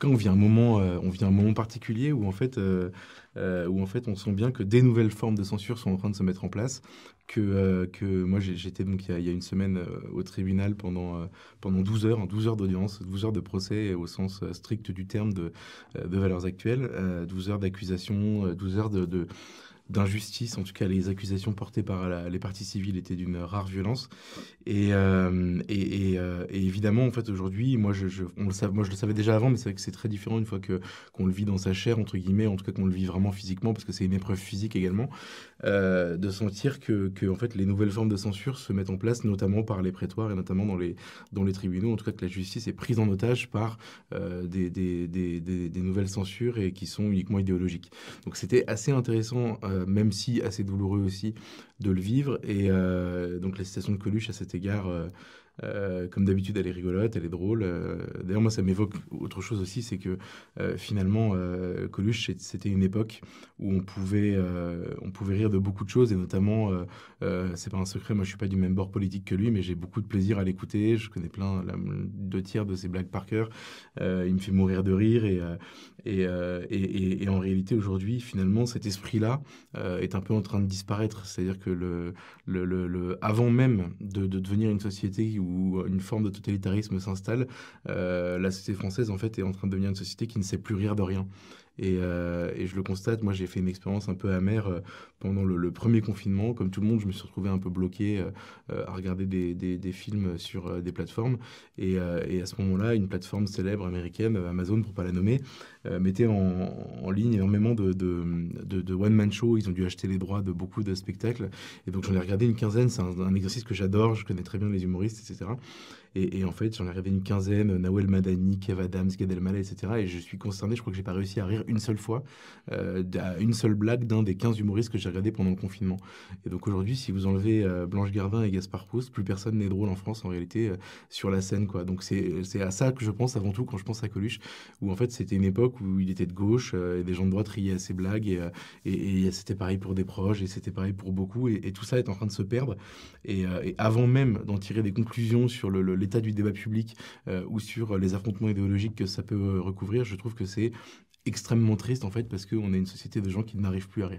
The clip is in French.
tout on vit un moment, euh, on vient un moment particulier où en fait, euh, euh, où en fait, on sent bien que des nouvelles formes de censure sont en train de se mettre en place. Que, que moi, j'étais donc il y, a, une semaine au tribunal pendant pendant 12 heures, 12 heures d'audience, 12 heures de procès au sens strict du terme de, de valeurs actuelles, 12 heures d'accusation, 12 heures de, de d'injustice. En tout cas, les accusations portées par les parties civiles étaient d'une rare violence. Et, euh, euh, évidemment, en fait, aujourd'hui, moi je, on le moi, je le savais déjà avant, mais c'est vrai que c'est très différent une fois que qu'on le vit dans sa chair, entre guillemets, en tout cas qu'on le vit vraiment physiquement, parce que c'est une épreuve physique également, euh, de sentir que, que, en fait, les nouvelles formes de censure se mettent en place, notamment par les prétoires et notamment dans les, dans les tribunaux. En tout cas, que la justice est prise en otage par des des, nouvelles censures et qui sont uniquement idéologiques. Donc, c'était assez intéressant. Euh, même si assez douloureux aussi, de le vivre. Et euh, donc la citation de Coluche à cet égard euh, euh, comme d'habitude, elle est rigolote, elle est drôle. Euh, d'ailleurs, moi, ça m'évoque autre chose aussi, c'est que euh, finalement, Coluche, c'était une époque où on pouvait, on pouvait rire de beaucoup de choses, et notamment, c'est pas un secret, moi, je suis pas du même bord politique que lui, mais j'ai beaucoup de plaisir à l'écouter. Je connais plein, deux tiers de ses blagues par cœur. il me fait mourir de rire, et, et, et, en réalité, aujourd'hui, finalement, cet esprit-là est un peu en train de disparaître. C'est-à-dire que le, le, le, avant même de, de devenir une société où euh, une forme de totalitarisme s'installe, euh, la société française en fait est en train de devenir une société qui ne sait plus rire de rien. Euh, et, je le constate, moi j'ai fait une expérience un peu amère euh, pendant le, premier confinement. Comme tout le monde, je me suis retrouvé un peu bloqué euh, à regarder des, films sur des plateformes. Et, à ce moment-là, une plateforme célèbre américaine, Amazon pour pas la nommer, mettait en, ligne énormément de, one-man show. Ils ont dû acheter les droits de beaucoup de spectacles. Et donc j'en ai regardé une quinzaine. C'est un, exercice que j'adore. Je connais très bien les humoristes, etc. Et, et, en fait, j'en ai rêvé une quinzaine, Nawel Madani, Kev Adams, Gad Elmaleh, etc. Et je suis concerné, je crois que j'ai pas réussi à rire une seule fois euh, une seule blague d'un des 15 humoristes que j'ai regardé pendant le confinement. Et donc aujourd'hui, si vous enlevez euh, Blanche Gardin et Gaspard Proust, plus personne n'est drôle en France en réalité euh, sur la scène. Quoi. Donc c'est à ça que je pense avant tout quand je pense à Coluche, où en fait c'était une époque où il était de gauche et des gens de droite riaient à ses blagues et, c'était pareil pour des proches et c'était pareil pour beaucoup et, tout ça est en train de se perdre. Et, avant même d'en tirer des conclusions sur l'état du débat public ou sur les affrontements idéologiques que ça peut recouvrir, je trouve que c'est extrêmement triste en fait parce qu'on est une société de gens qui n'arrivent plus à rire.